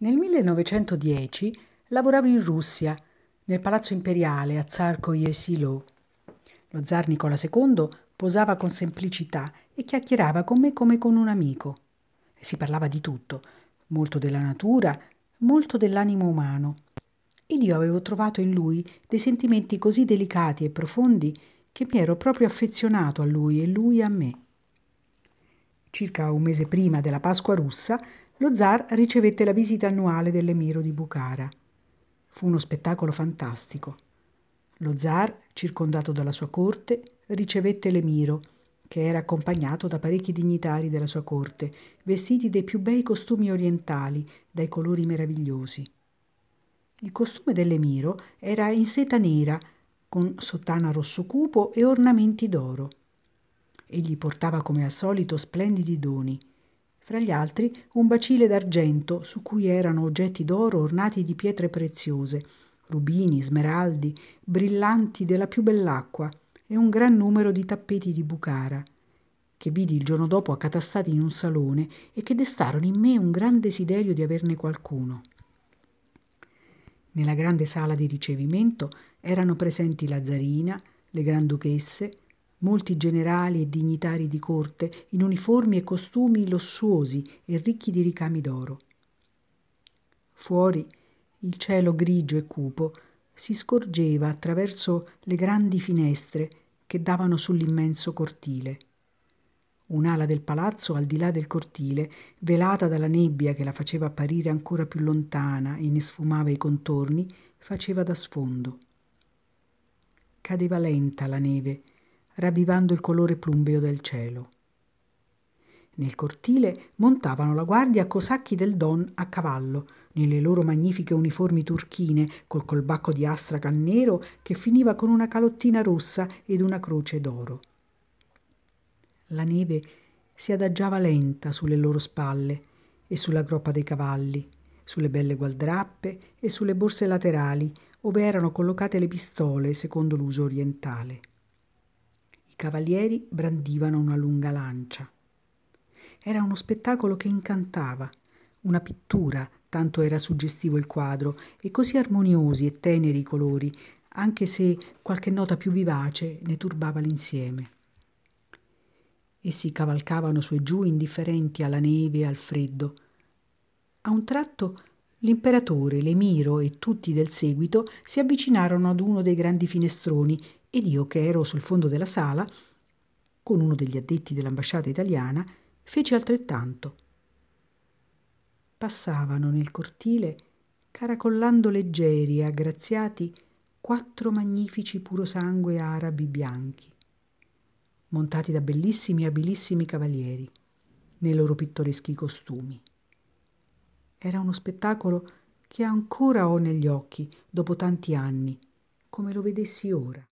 Nel 1910 lavoravo in Russia, nel palazzo imperiale a Tsarkoye Silo. Lo zar Nicola II posava con semplicità e chiacchierava con me come con un amico. Si parlava di tutto, molto della natura, molto dell'animo umano. Ed io avevo trovato in lui dei sentimenti così delicati e profondi che mi ero proprio affezionato a lui e lui a me. Circa un mese prima della Pasqua russa lo zar ricevette la visita annuale dell'emiro di Bukhara. Fu uno spettacolo fantastico. Lo zar, circondato dalla sua corte, ricevette l'emiro, che era accompagnato da parecchi dignitari della sua corte, vestiti dei più bei costumi orientali, dai colori meravigliosi. Il costume dell'emiro era in seta nera, con sottana rosso cupo e ornamenti d'oro. Egli portava come al solito splendidi doni – fra gli altri un bacile d'argento su cui erano oggetti d'oro ornati di pietre preziose, rubini, smeraldi, brillanti della più bell'acqua e un gran numero di tappeti di bucara, che vidi il giorno dopo accatastati in un salone e che destarono in me un gran desiderio di averne qualcuno. Nella grande sala di ricevimento erano presenti la zarina, le granduchesse, molti generali e dignitari di corte in uniformi e costumi lussuosi e ricchi di ricami d'oro. Fuori il cielo grigio e cupo si scorgeva attraverso le grandi finestre che davano sull'immenso cortile. Un'ala del palazzo al di là del cortile, velata dalla nebbia che la faceva apparire ancora più lontana e ne sfumava i contorni, faceva da sfondo. Cadeva lenta la neve, ravvivando il colore plumbeo del cielo. Nel cortile montavano la guardia cosacchi del Don a cavallo, nelle loro magnifiche uniformi turchine, col colbacco di astracan nero che finiva con una calottina rossa ed una croce d'oro. La neve si adagiava lenta sulle loro spalle e sulla groppa dei cavalli, sulle belle gualdrappe e sulle borse laterali, ove erano collocate le pistole secondo l'uso orientale cavalieri brandivano una lunga lancia. Era uno spettacolo che incantava, una pittura, tanto era suggestivo il quadro, e così armoniosi e teneri i colori, anche se qualche nota più vivace ne turbava l'insieme. Essi cavalcavano su e giù indifferenti alla neve e al freddo. A un tratto L'imperatore, l'emiro e tutti del seguito si avvicinarono ad uno dei grandi finestroni ed io, che ero sul fondo della sala, con uno degli addetti dell'ambasciata italiana, feci altrettanto. Passavano nel cortile, caracollando leggeri e aggraziati, quattro magnifici purosangue arabi bianchi, montati da bellissimi e abilissimi cavalieri, nei loro pittoreschi costumi. Era uno spettacolo che ancora ho negli occhi dopo tanti anni, come lo vedessi ora.